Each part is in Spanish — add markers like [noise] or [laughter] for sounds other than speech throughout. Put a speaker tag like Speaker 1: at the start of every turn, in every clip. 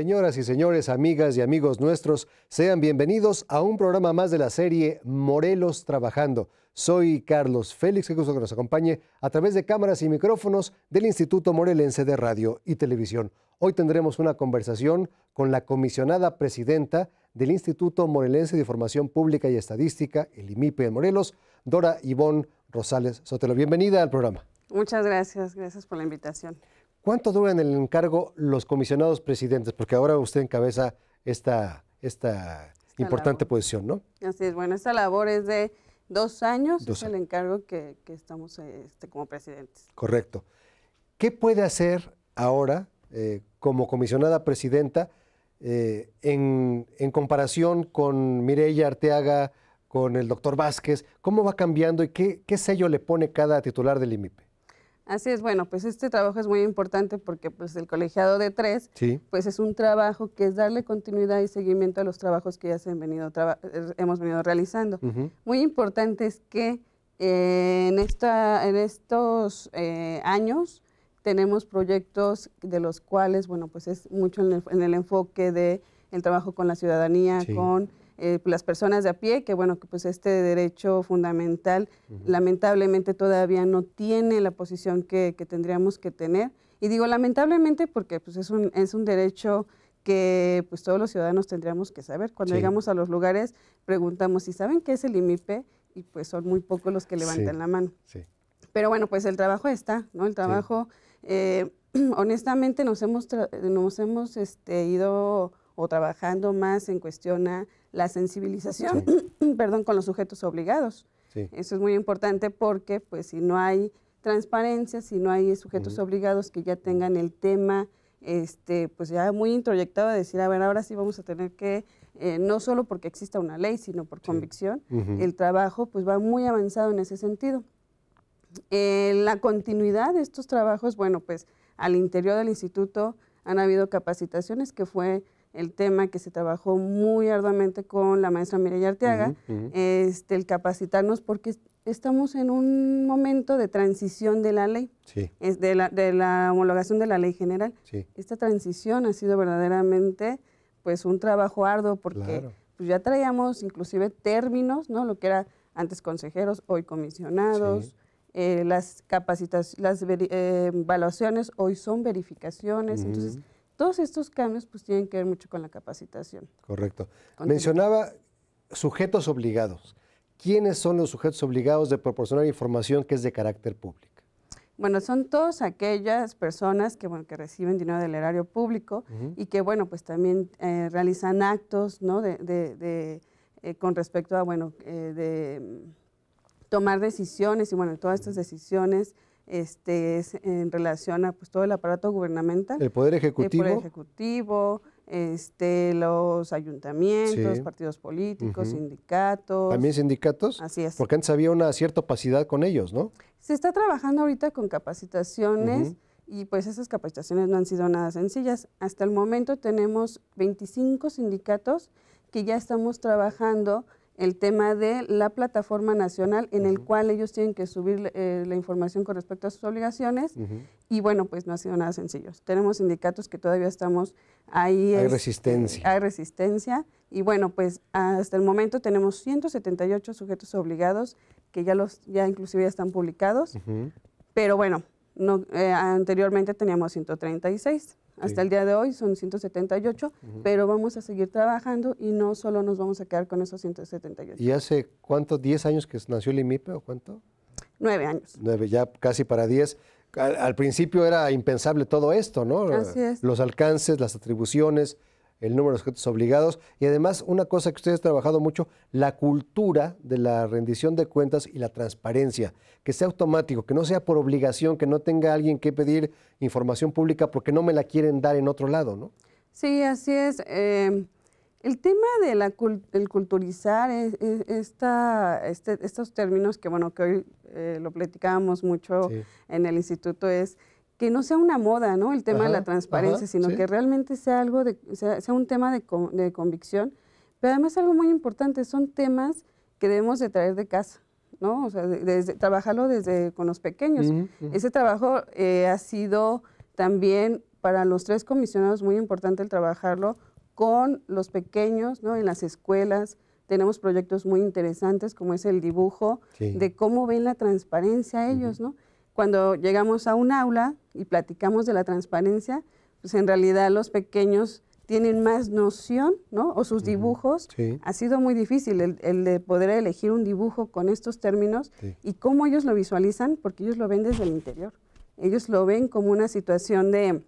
Speaker 1: Señoras y señores, amigas y amigos nuestros, sean bienvenidos a un programa más de la serie Morelos Trabajando. Soy Carlos Félix, qué gusto que nos acompañe a través de cámaras y micrófonos del Instituto Morelense de Radio y Televisión. Hoy tendremos una conversación con la comisionada presidenta del Instituto Morelense de Información Pública y Estadística, el IMIPE de Morelos, Dora Ivonne Rosales Sotelo. Bienvenida al programa.
Speaker 2: Muchas gracias, gracias por la invitación.
Speaker 1: ¿Cuánto duran en el encargo los comisionados presidentes? Porque ahora usted encabeza esta, esta, importante posición, ¿no?
Speaker 2: Así es, bueno, esta labor es de dos años, es el encargo que, estamos eh, este, como presidentes.
Speaker 1: Correcto. ¿Qué puede hacer ahora eh, como comisionada presidenta eh, en, comparación con Mireya Arteaga, con el doctor Vázquez? ¿Cómo va cambiando y qué, qué sello le pone cada titular del IMIPE?
Speaker 2: Así es, bueno, pues este trabajo es muy importante porque pues el colegiado de tres, pues es un trabajo que es darle continuidad y seguimiento a los trabajos que ya se han venido eh, hemos venido realizando. Muy importante es que eh, en, esta, en estos eh, años tenemos proyectos de los cuales, bueno, pues es mucho en el, enfoque de el trabajo con la ciudadanía, con eh, las personas de a pie, que bueno, que pues este derecho fundamental lamentablemente todavía no tiene la posición que, tendríamos que tener. Y digo lamentablemente porque pues es un, es un derecho que pues todos los ciudadanos tendríamos que saber. Cuando llegamos a los lugares preguntamos si saben qué es el IMIPE y pues son muy pocos los que levantan la mano. Pero bueno, pues el trabajo está, ¿no? El trabajo, eh, [clears throat] honestamente nos hemos, nos hemos este, ido o trabajando más en cuestión a la sensibilización, [clears throat] perdón, con los sujetos obligados. Eso es muy importante porque, pues, si no hay transparencia, si no hay sujetos obligados que ya tengan el tema, este, pues ya muy introyectado de decir, a ver, ahora sí vamos a tener que, eh, no solo porque exista una ley, sino por convicción, el trabajo pues va muy avanzado en ese sentido. Eh, la continuidad de estos trabajos, bueno, pues al interior del instituto han habido capacitaciones que fue el tema que se trabajó muy arduamente con la maestra Mireya Arteaga, Este, el capacitarnos porque estamos en un momento de transición de la ley, de, la, homologación de la ley general. Esta transición ha sido verdaderamente pues un trabajo arduo porque pues, ya traíamos inclusive términos, ¿no? lo que era antes consejeros, hoy comisionados. Eh, las capacitaciones, las eh, evaluaciones hoy son verificaciones, entonces todos estos cambios pues tienen que ver mucho con la capacitación.
Speaker 1: Correcto. Mencionaba sujetos obligados. ¿Quiénes son los sujetos obligados de proporcionar información que es de carácter público?
Speaker 2: Bueno, son todas aquellas personas que, bueno, reciben dinero del erario público y que, bueno, pues también eh, realizan actos, ¿no? De, eh, con respecto a, bueno, eh, de mm, tomar decisiones y, bueno, todas estas decisiones este, en relación a pues, todo el aparato gubernamental. El Poder Ejecutivo. El Poder Ejecutivo, este, los ayuntamientos, partidos políticos, sindicatos. ¿También
Speaker 1: sindicatos? Así es. Porque antes había una cierta opacidad con ellos, ¿no?
Speaker 2: Se está trabajando ahorita con capacitaciones. Y pues esas capacitaciones no han sido nada sencillas. Hasta el momento tenemos 25 sindicatos que ya estamos trabajando el tema de la plataforma nacional en el cual ellos tienen que subir eh, la información con respecto a sus obligaciones y bueno, pues no ha sido nada sencillo. Tenemos sindicatos que todavía estamos ahí. Hay este, resistencia. Hay resistencia y bueno, pues hasta el momento tenemos 178 sujetos obligados que ya los ya inclusive ya están publicados, pero bueno, no, eh, anteriormente teníamos 136. Hasta el día de hoy son 178, pero vamos a seguir trabajando y no solo nos vamos a quedar con esos 178.
Speaker 1: ¿Y hace cuántos, 10 años que nació el IMIPE o cuánto? Nueve años. Nueve, ya casi para 10. Al, al, principio era impensable todo esto, ¿no? Así es. Los alcances, las atribuciones, el número de objetos obligados y además una cosa que ustedes han trabajado mucho, la cultura de la rendición de cuentas y la transparencia, que sea automático, que no sea por obligación, que no tenga alguien que pedir información pública porque no me la quieren dar en otro lado, ¿no?
Speaker 2: Sí, así es. Em, el tema del culturizar esta, este, estos términos que, bueno, que hoy eh, lo platicábamos mucho en el instituto es que no sea una moda, ¿no? El tema de la transparencia, sino que realmente sea algo sea, un tema de, de, convicción. Pero además algo muy importante, son temas que debemos de traer de casa, ¿no? O sea, trabajarlo desde con los pequeños. Ese trabajo eh, ha sido también para los tres comisionados muy importante el trabajarlo con los pequeños, ¿no? En las escuelas, tenemos proyectos muy interesantes como es el dibujo, de cómo ven la transparencia ellos, ¿no? cuando llegamos a un aula y platicamos de la transparencia, pues en realidad los pequeños tienen más noción, ¿no? O sus dibujos. Ha sido muy difícil el, de poder elegir un dibujo con estos términos y cómo ellos lo visualizan, porque ellos lo ven desde el interior. Ellos lo ven como una situación de,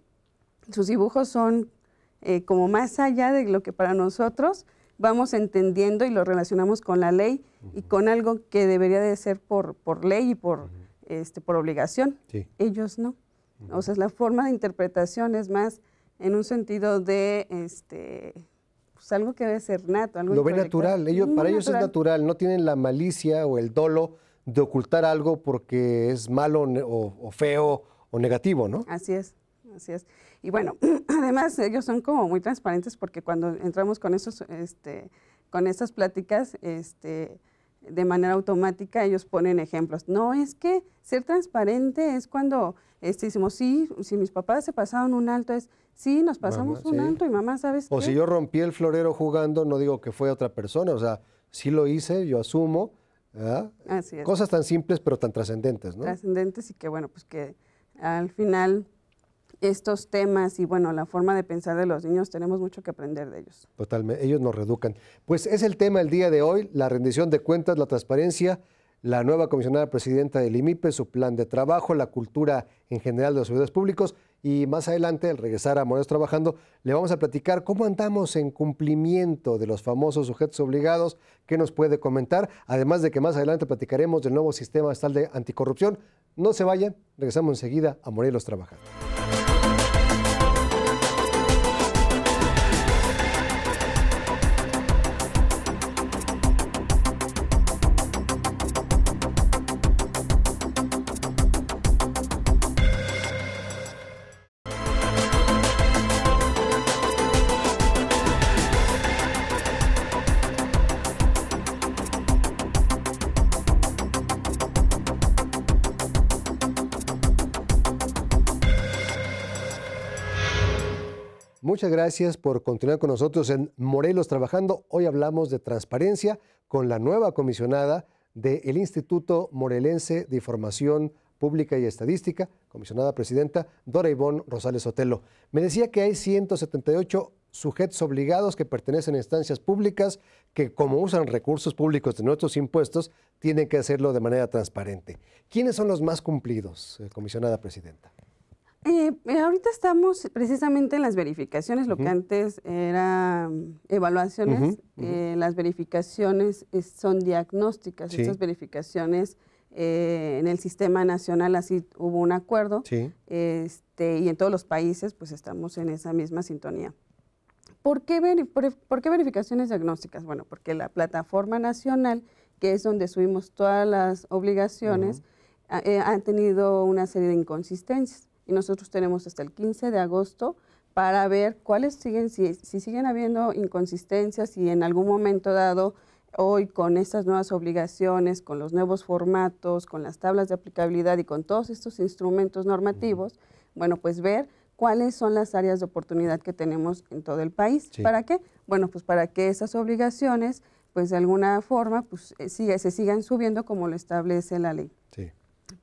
Speaker 2: sus dibujos son eh, como más allá de lo que para nosotros vamos entendiendo y lo relacionamos con la ley y con algo que debería de ser por, por ley y por... Este, por obligación. Ellos no. O sea, la forma de interpretación es más en un sentido de este, pues, algo que debe ser nato. Lo ve natural. Ellos, para ellos es
Speaker 1: natural. No tienen la malicia o el dolo de ocultar algo porque es malo o, feo o negativo, ¿no?
Speaker 2: Así es. Así es. Y bueno, [clears throat] además ellos son como muy transparentes porque cuando entramos con esos, este, con estas pláticas, este, de manera automática ellos ponen ejemplos. No es que ser transparente es cuando este, decimos, sí, si mis papás se pasaron un alto, es, sí, nos pasamos un alto y mamá, ¿sabes? O
Speaker 1: si yo rompí el florero jugando, no digo que fue otra persona, o sea, sí lo hice, yo asumo.
Speaker 2: Así es. Cosas tan
Speaker 1: simples pero tan trascendentes, ¿no?
Speaker 2: Trascendentes y que bueno, pues que al final estos temas y bueno, la forma de pensar de los niños, tenemos mucho que aprender de ellos.
Speaker 1: Totalmente, ellos nos reducan. Pues es el tema el día de hoy, la rendición de cuentas, la transparencia, la nueva comisionada presidenta del IMIPE, su plan de trabajo, la cultura en general de los servidores públicos y más adelante, al regresar a Morelos Trabajando, le vamos a platicar cómo andamos en cumplimiento de los famosos sujetos obligados, qué nos puede comentar, además de que más adelante platicaremos del nuevo sistema estatal de anticorrupción. No se vayan, regresamos enseguida a Morelos Trabajando. gracias por continuar con nosotros en Morelos Trabajando. Hoy hablamos de transparencia con la nueva comisionada del Instituto Morelense de Información Pública y Estadística, comisionada presidenta Dora Ivonne Rosales Otelo. Me decía que hay 178 sujetos obligados que pertenecen a instancias públicas que como usan recursos públicos de nuestros impuestos, tienen que hacerlo de manera transparente. ¿Quiénes son los más cumplidos, eh, comisionada presidenta?
Speaker 2: Eh, eh, ahorita estamos precisamente en las verificaciones, lo que antes era mm, evaluaciones. Eh, las verificaciones eh, son diagnósticas. esas Estas verificaciones en el sistema nacional así hubo un acuerdo. Este, y en todos los países pues estamos en esa misma sintonía. ¿Por qué, por, qué verificaciones diagnósticas? Bueno, porque la plataforma nacional, que es donde subimos todas las obligaciones, ha, tenido una serie de inconsistencias y nosotros tenemos hasta el 15 de agosto para ver cuáles siguen, si, siguen habiendo inconsistencias y en algún momento dado hoy con estas nuevas obligaciones, con los nuevos formatos, con las tablas de aplicabilidad y con todos estos instrumentos normativos, bueno, pues ver cuáles son las áreas de oportunidad que tenemos en todo el país. ¿Para qué? Bueno, pues para que esas obligaciones, pues de alguna forma, pues eh, sigue, se sigan subiendo como lo establece la ley. Sí.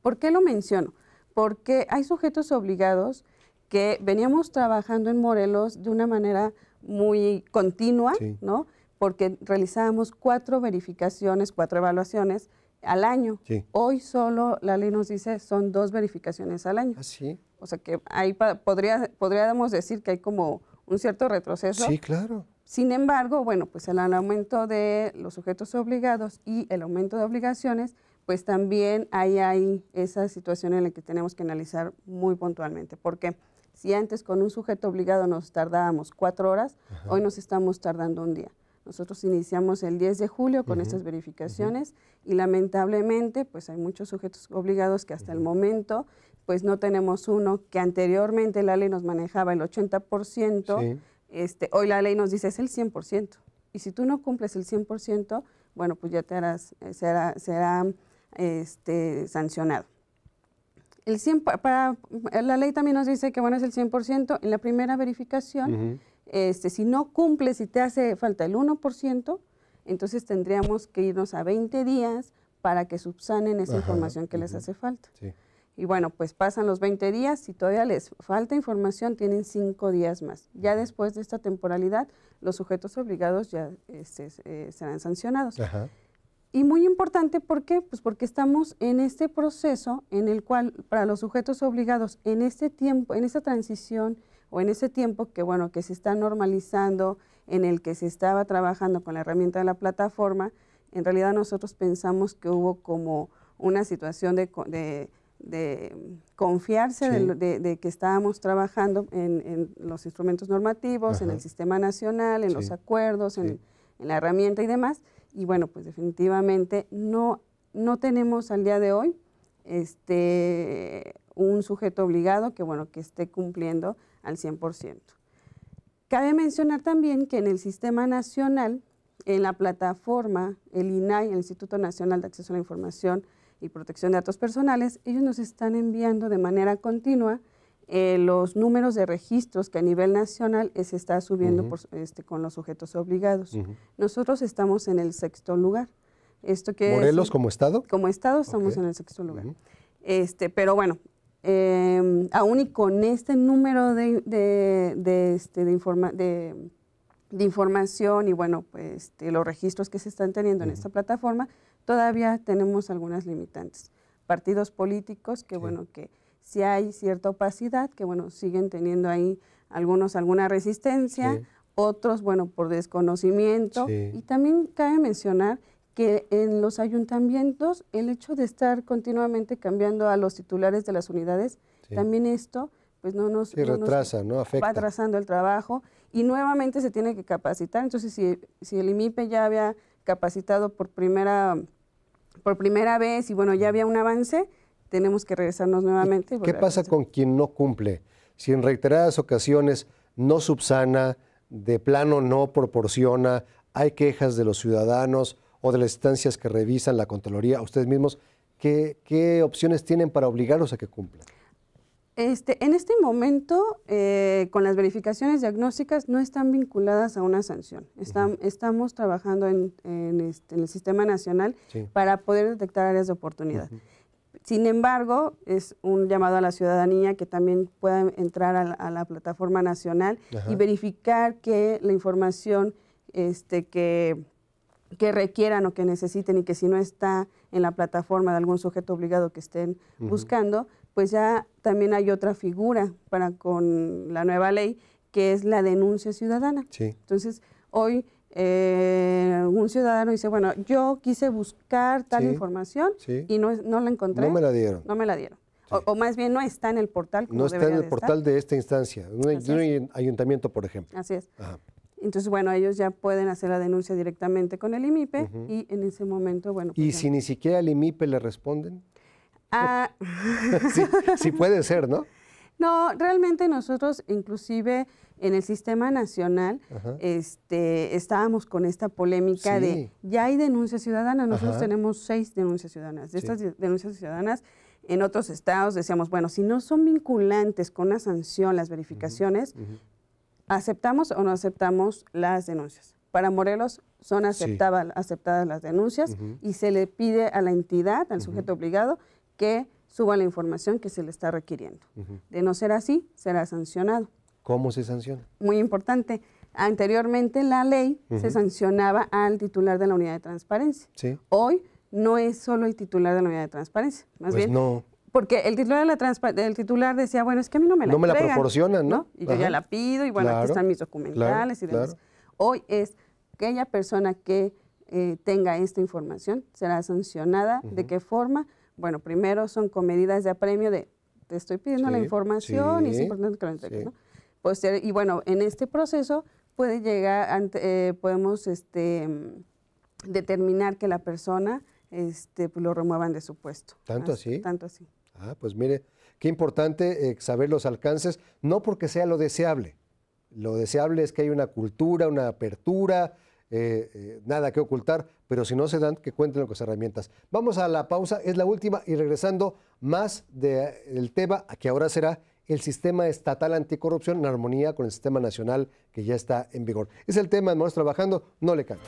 Speaker 2: ¿Por qué lo menciono? porque hay sujetos obligados que veníamos trabajando en Morelos de una manera muy continua, ¿no? Porque realizábamos cuatro verificaciones, cuatro evaluaciones al año. Hoy solo la ley nos dice son dos verificaciones al año. Así. ¿Ah, o sea que ahí podríamos decir que hay como un cierto retroceso. Sí, claro. Sin embargo, bueno, pues el aumento de los sujetos obligados y el aumento de obligaciones pues también hay, hay esa situación en la que tenemos que analizar muy puntualmente, porque si antes con un sujeto obligado nos tardábamos cuatro horas, hoy nos estamos tardando un día. Nosotros iniciamos el 10 de julio con estas verificaciones y lamentablemente pues hay muchos sujetos obligados que hasta el momento pues no tenemos uno que anteriormente la ley nos manejaba el 80%, este, hoy la ley nos dice es el 100%. Y si tú no cumples el 100%, bueno, pues ya te harás, eh, será, será este, sancionado. El 100, para, la ley también nos dice que bueno, es el 100% en la primera verificación. este, si no cumples, si te hace falta el 1%, entonces tendríamos que irnos a 20 días para que subsanen esa información que les hace falta. Y bueno, pues pasan los 20 días, y todavía les falta información, tienen 5 días más. Ya después de esta temporalidad, los sujetos obligados ya este, eh, serán sancionados. Ajá. Y muy importante, ¿por qué? Pues porque estamos en este proceso en el cual para los sujetos obligados en este tiempo, en esa transición o en ese tiempo que bueno, que se está normalizando, en el que se estaba trabajando con la herramienta de la plataforma, en realidad nosotros pensamos que hubo como una situación de, de, confiarse de, que estábamos trabajando en, los instrumentos normativos, en el sistema nacional, en los acuerdos, en la herramienta y demás y bueno, pues definitivamente no, tenemos al día de hoy este, un sujeto obligado que, bueno, que esté cumpliendo al 100%. Cabe mencionar también que en el sistema nacional, en la plataforma, el INAI, el Instituto Nacional de Acceso a la Información y Protección de Datos Personales, ellos nos están enviando de manera continua eh, los números de registros que a nivel nacional eh, se está subiendo este, con los sujetos obligados. Nosotros estamos en el sexto lugar. Esto que ¿Morelos como Estado? Como Estado estamos en el sexto lugar. este, pero bueno, eh, aún y con este número de, de, de, este, información y bueno, pues, este, los registros que se están teniendo en esta plataforma, todavía tenemos algunas limitantes. Partidos políticos que bueno, que si hay cierta opacidad, que bueno, siguen teniendo ahí algunos alguna resistencia, otros, bueno, por desconocimiento. Y también cabe mencionar que en los ayuntamientos el hecho de estar continuamente cambiando a los titulares de las unidades, también esto pues no nos, retrasa, ¿no? Afecta. va atrasando el trabajo y nuevamente se tiene que capacitar. Entonces, si, si el IMIPE ya había capacitado por primera, por primera vez y bueno, ya había un avance, tenemos que regresarnos nuevamente. ¿Qué pasa
Speaker 1: con quien no cumple? Si en reiteradas ocasiones no subsana, de plano no proporciona, hay quejas de los ciudadanos o de las instancias que revisan la Contraloría, ustedes mismos, ¿qué, opciones tienen para obligarlos a que cumplan?
Speaker 2: Este, en este momento, eh, con las verificaciones diagnósticas, no están vinculadas a una sanción. Están, Estamos trabajando este, en, el Sistema Nacional para poder detectar áreas de oportunidad. Sin embargo, es un llamado a la ciudadanía que también pueda entrar a la, plataforma nacional y verificar que la información este, que, que, requieran o que necesiten y que si no está en la plataforma de algún sujeto obligado que estén buscando, pues ya también hay otra figura para con la nueva ley que es la denuncia ciudadana. Entonces, hoy eh, un ciudadano dice, bueno, yo quise buscar tal información y no, la encontré. No me la dieron. No me la dieron. O, más bien no está en el portal. no está en el portal
Speaker 1: de esta instancia, de un, ayuntamiento, por ejemplo.
Speaker 2: Así es. Entonces, bueno, ellos ya pueden hacer la denuncia directamente con el IMIPE y en ese momento, bueno. Pues
Speaker 1: ¿Y si ni siquiera el IMIPE le responden? Ah. [laughs] sí puede ser, ¿no? [laughs]
Speaker 2: No, realmente nosotros inclusive en el sistema nacional este, estábamos con esta polémica de ya hay denuncias ciudadanas, nosotros tenemos seis denuncias ciudadanas. De estas denuncias ciudadanas, en otros estados decíamos, bueno, si no son vinculantes con la sanción las verificaciones, ¿aceptamos o no aceptamos las denuncias? Para Morelos son aceptadas las denuncias y se le pide a la entidad, al sujeto obligado, que suba la información que se le está requiriendo. De no ser así, será sancionado.
Speaker 1: ¿Cómo se sanciona?
Speaker 2: Muy importante. Anteriormente la ley se sancionaba al titular de la unidad de transparencia. Hoy no es solo el titular de la unidad de transparencia, más pues bien. No. Porque el titular, de la el titular decía, bueno, es que a mí no me la No me la proporcionan, ¿no? Y yo ya la pido y bueno, aquí están mis documentales y demás. Hoy es aquella persona que eh, tenga esta información será sancionada. ¿De qué forma? Bueno, primero son con medidas de apremio de te estoy pidiendo la información y es importante que lo entregues, ¿no? y bueno, en este proceso puede llegar, eh, podemos este, mm, determinar que la persona este, pues, lo remuevan de su puesto. ¿Tanto así? Tanto así.
Speaker 1: Ah, pues mire, qué importante eh, saber los alcances, no porque sea lo deseable. Lo deseable es que haya una cultura, una apertura, eh, nada que ocultar, pero si no se dan, que cuenten con las herramientas. Vamos a la pausa, es la última y regresando más del el tema que ahora será el sistema estatal anticorrupción en armonía con el sistema nacional que ya está en vigor. Es el tema, hemos trabajando, no le canto.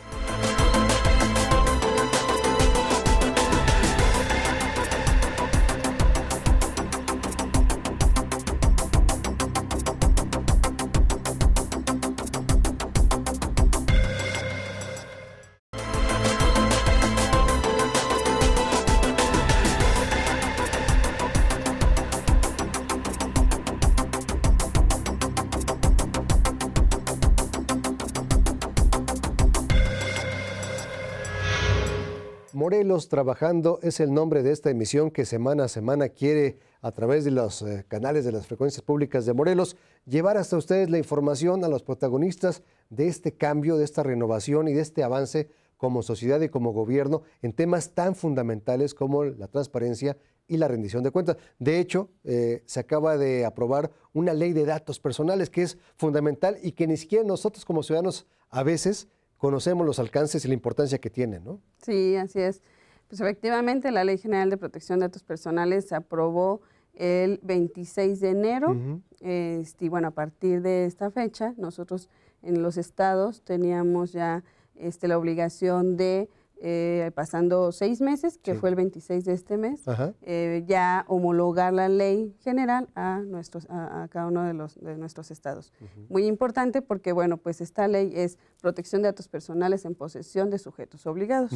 Speaker 1: Morelos Trabajando es el nombre de esta emisión que semana a semana quiere, a través de los eh, canales de las frecuencias públicas de Morelos, llevar hasta ustedes la información a los protagonistas de este cambio, de esta renovación y de este avance como sociedad y como gobierno en temas tan fundamentales como la transparencia y la rendición de cuentas. De hecho, eh, se acaba de aprobar una ley de datos personales que es fundamental y que ni siquiera nosotros como ciudadanos a veces conocemos los alcances y la importancia que tiene, ¿no?
Speaker 2: Sí, así es. Pues efectivamente la Ley General de Protección de Datos Personales se aprobó el 26 de enero este, y bueno, a partir de esta fecha nosotros en los estados teníamos ya este, la obligación de eh, pasando seis meses, que fue el 26 de este mes, eh, ya homologar la ley general a, nuestros, a, cada uno de, de nuestros estados. Muy importante porque, bueno, pues esta ley es protección de datos personales en posesión de sujetos obligados.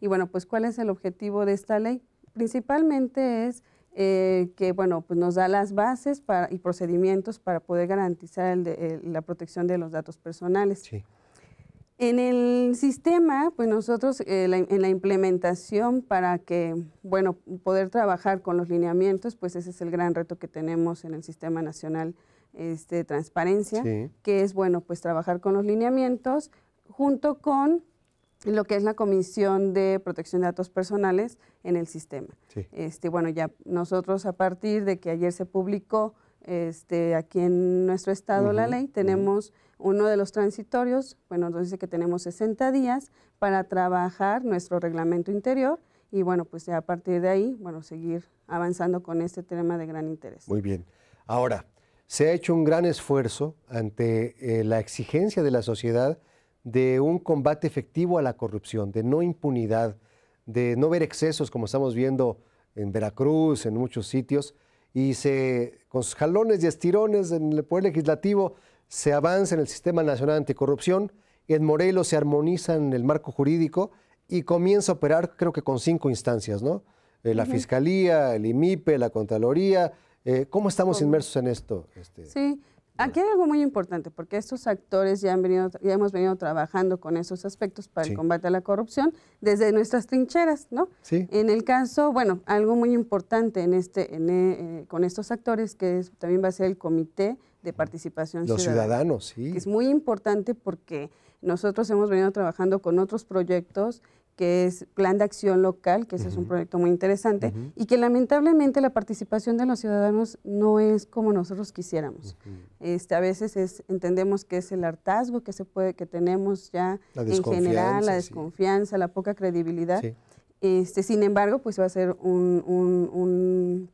Speaker 2: Y bueno, pues ¿cuál es el objetivo de esta ley? Principalmente es eh, que, bueno, pues nos da las bases y procedimientos para poder garantizar la protección de los datos personales. Sí. En el sistema, pues nosotros eh, en la implementación para que, bueno, poder trabajar con los lineamientos, pues ese es el gran reto que tenemos en el Sistema Nacional este, de Transparencia, que es, bueno, pues trabajar con los lineamientos junto con lo que es la Comisión de Protección de Datos Personales en el sistema. Este, bueno, ya nosotros a partir de que ayer se publicó este, aquí en nuestro estado la ley, tenemos uno de los transitorios, bueno, nos dice que tenemos 60 días para trabajar nuestro reglamento interior y bueno, pues a partir de ahí, bueno, seguir avanzando con este tema de gran interés.
Speaker 1: Muy bien. Ahora, se ha hecho un gran esfuerzo ante eh, la exigencia de la sociedad de un combate efectivo a la corrupción, de no impunidad, de no ver excesos como estamos viendo en Veracruz, en muchos sitios y se, con sus jalones y estirones en el Poder Legislativo se avanza en el Sistema Nacional Anticorrupción, en Morelos se armoniza en el marco jurídico y comienza a operar creo que con cinco instancias, ¿no? Eh, la Fiscalía, el IMIPE, la Contraloría. Eh, ¿Cómo estamos inmersos en esto?
Speaker 2: Este? Sí, Aquí hay algo muy importante, porque estos actores ya, han venido, ya hemos venido trabajando con esos aspectos para el combate a la corrupción desde nuestras trincheras, ¿no? Sí. En el caso, bueno, algo muy importante en este, eh, con estos actores, que también va a ser el Comité de Participación Los
Speaker 1: ciudadanos, sí. es
Speaker 2: muy importante porque nosotros hemos venido trabajando con otros proyectos que es Plan de Acción Local, que ese es un proyecto muy interesante, y que lamentablemente la participación de los ciudadanos no es como nosotros quisiéramos. este, a veces entendemos que es el hartazgo que, se puede, que tenemos ya en general, la desconfianza, la poca credibilidad. Este, sin embargo, pues va a ser un,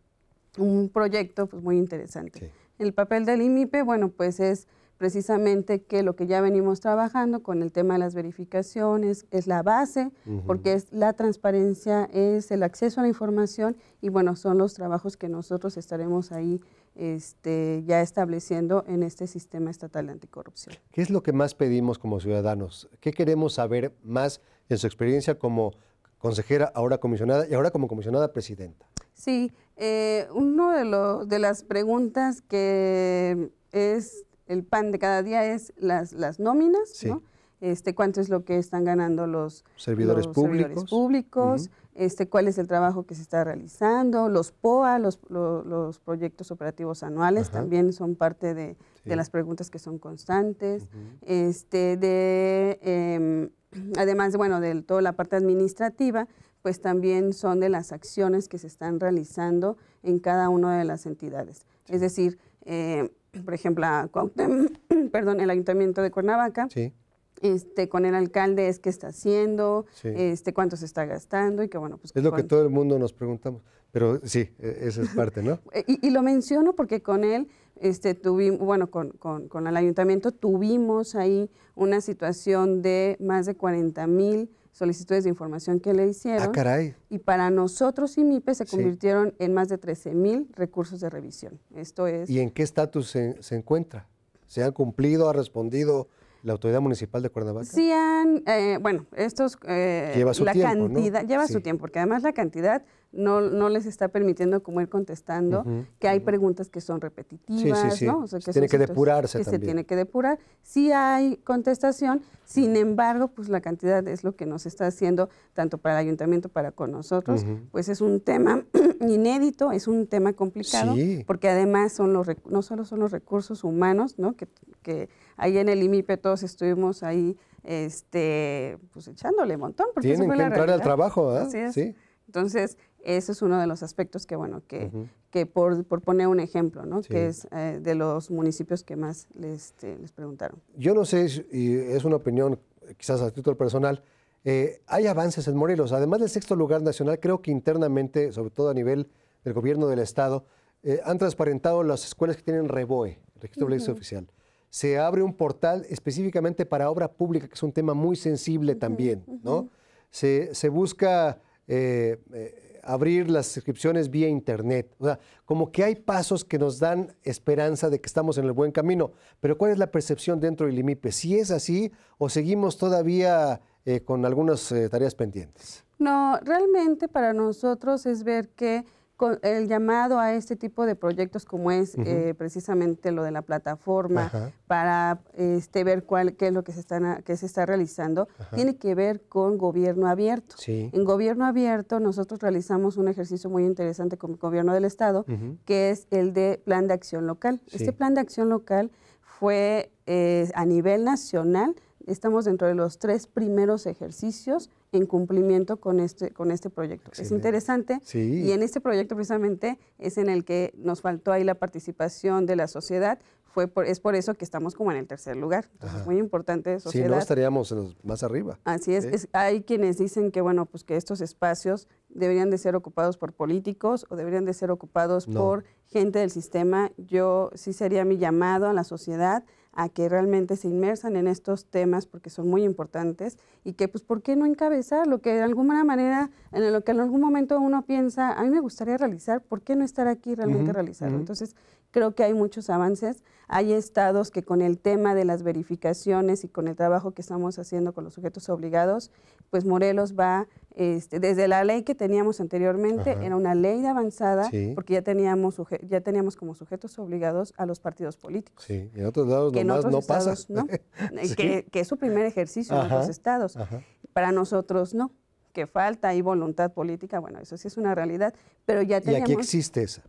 Speaker 2: proyecto pues, muy interesante. El papel del IMIPE, bueno, pues es precisamente que lo que ya venimos trabajando con el tema de las verificaciones es la base, porque es la transparencia, es el acceso a la información y bueno, son los trabajos que nosotros estaremos ahí este, ya estableciendo en este sistema estatal de anticorrupción.
Speaker 1: ¿Qué es lo que más pedimos como ciudadanos? ¿Qué queremos saber más en su experiencia como consejera, ahora comisionada y ahora como comisionada presidenta?
Speaker 2: Sí, eh, una de, de las preguntas que es el pan de cada día es las, las nóminas, ¿no? Este, cuánto es lo que están ganando los
Speaker 1: servidores públicos,
Speaker 2: públicos este, cuál es el trabajo que se está realizando, los POA, los, proyectos operativos anuales, también son parte de, las preguntas que son constantes, este, de, em, además bueno, de toda la parte administrativa, pues también son de las acciones que se están realizando en cada una de las entidades. Es decir, em, por ejemplo, [clears throat] perdón, el Ayuntamiento de Cuernavaca. Este, con el alcalde es qué está haciendo, este, cuánto se está gastando y que bueno, pues... Es lo que todo
Speaker 1: el mundo nos preguntamos, pero sí, e-, esa es parte, ¿no?
Speaker 2: [laughs] y, lo menciono porque con él este, tuvimos, bueno, con, con, con, el ayuntamiento tuvimos ahí una situación de más de 40 mil solicitudes de información que le hicieron. Ah, caray. Y para nosotros y MIPE se convirtieron en más de 13 mil recursos de revisión. Esto es. ¿Y en
Speaker 1: qué estatus se, encuentra? ¿Se han cumplido? ¿Ha respondido la autoridad municipal de Cuernavaca? Sí
Speaker 2: han, eh, bueno, estos eh, lleva su tiempo, cantidad lleva su tiempo, porque además la cantidad no, no les está permitiendo como ir contestando, que hay preguntas que son repetitivas, ¿no? que se tiene que depurarse. se tiene que depurar. Sí hay contestación, sin embargo, pues la cantidad es lo que nos está haciendo, tanto para el ayuntamiento para con nosotros, pues es un tema [clears throat] inédito, es un tema complicado, porque además son los no solo son los recursos humanos, ¿no? Que, que ahí en el IMIPE todos estuvimos ahí este, pues echándole montón. Porque Tienen que entrar al trabajo, Sí. Entonces, ese es uno de los aspectos que, bueno, que, que por, poner un ejemplo, ¿no? Que es eh, de los municipios que más este, les,
Speaker 1: preguntaron. Yo no sé, y es una opinión quizás a título personal, eh, hay avances en Morelos. Además del sexto lugar nacional, creo que internamente, sobre todo a nivel del gobierno del Estado, eh, han transparentado las escuelas que tienen REBOE, Registro uh Oficial. Se abre un portal específicamente para obra pública, que es un tema muy sensible también, ¿no? Se, busca abrir las inscripciones vía Internet. O sea, como que hay pasos que nos dan esperanza de que estamos en el buen camino. Pero ¿cuál es la percepción dentro del IMIPE? ¿Si es así o seguimos todavía eh, con algunas eh, tareas pendientes?
Speaker 2: No, realmente para nosotros es ver que el llamado a este tipo de proyectos como es eh, precisamente lo de la plataforma para este, ver cuál, qué es lo que se, que se está realizando, tiene que ver con gobierno abierto. En gobierno abierto nosotros realizamos un ejercicio muy interesante con el gobierno del estado, que es el de plan de acción local. Este plan de acción local fue eh, a nivel nacional estamos dentro de los tres primeros ejercicios en cumplimiento con este, con este proyecto. Es interesante y en este proyecto precisamente es en el que nos faltó ahí la participación de la sociedad. Fue es por eso que estamos como en el tercer lugar. es muy importante sociedad. Si no,
Speaker 1: estaríamos más arriba. Así ¿eh? es,
Speaker 2: Hay quienes dicen que, bueno, pues que estos espacios deberían de ser ocupados por políticos o deberían de ser ocupados por gente del sistema. Yo sí sería mi llamado a la sociedad a que realmente se inmersan en estos temas porque son muy importantes y que pues por qué no encabezar lo que de alguna manera en lo que en algún momento uno piensa, a mí me gustaría realizar, ¿por qué no estar aquí realmente uh Entonces, creo que hay muchos avances, hay estados que con el tema de las verificaciones y con el trabajo que estamos haciendo con los sujetos obligados pues Morelos va este, desde la ley que teníamos anteriormente, era una ley avanzada, porque ya teníamos, ya teníamos como sujetos obligados a los partidos políticos.
Speaker 1: Sí, y en otros lados no pasa.
Speaker 2: [laughs] que, es su primer ejercicio en los estados. Para nosotros no, que falta y voluntad política, bueno, eso sí es una realidad, pero ya tenemos... Y aquí existe esa.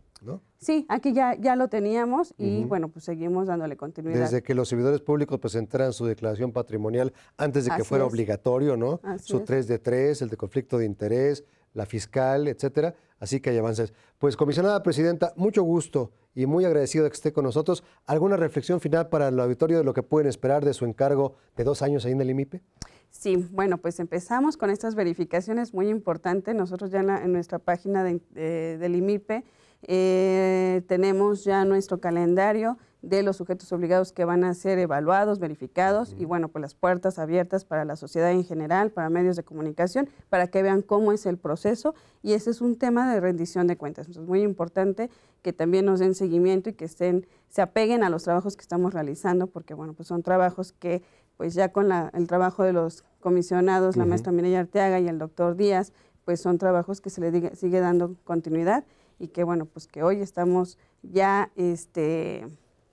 Speaker 2: Sí, aquí ya, ya lo teníamos y bueno, pues seguimos dándole continuidad. Desde
Speaker 1: que los servidores públicos presentaran su declaración patrimonial antes de que fuera obligatorio, ¿no? su 3 de 3, el de conflicto de interés, la fiscal, etcétera. Así que hay avances. Pues, comisionada presidenta, mucho gusto y muy agradecido de que esté con nosotros. ¿Alguna reflexión final para el auditorio de lo que pueden esperar de su encargo de dos años ahí en el IMIPE?
Speaker 2: Sí, bueno, pues empezamos con estas verificaciones muy importantes. Nosotros ya en, nuestra página eh, del IMIPE eh, tenemos ya nuestro calendario de los sujetos obligados que van a ser evaluados, verificados y bueno, pues las puertas abiertas para la sociedad en general, para medios de comunicación, para que vean cómo es el proceso y ese es un tema de rendición de cuentas. es muy importante que también nos den seguimiento y que se apeguen a los trabajos que estamos realizando porque bueno, pues son trabajos que pues ya con el trabajo de los comisionados, la maestra Mireya Arteaga y el doctor Díaz, pues son trabajos que se le sigue dando continuidad y que bueno, pues que hoy estamos ya este,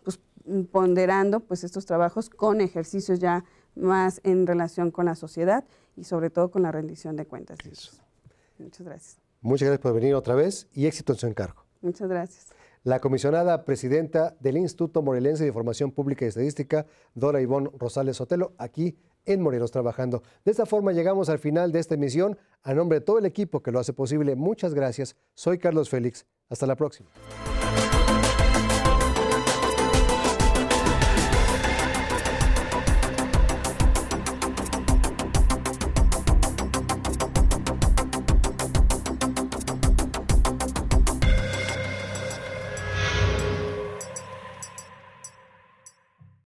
Speaker 2: pues, ponderando pues estos trabajos con ejercicios ya más en relación con la sociedad y sobre todo con la rendición de cuentas. Muchas gracias.
Speaker 1: Muchas gracias por venir otra vez y éxito en su encargo.
Speaker 2: Muchas gracias.
Speaker 1: La comisionada presidenta del Instituto Morelense de Información Pública y Estadística, Dora Ivonne Rosales Sotelo, aquí en Morelos trabajando. De esta forma llegamos al final de esta emisión. A nombre de todo el equipo que lo hace posible, muchas gracias. Soy Carlos Félix. Hasta la próxima.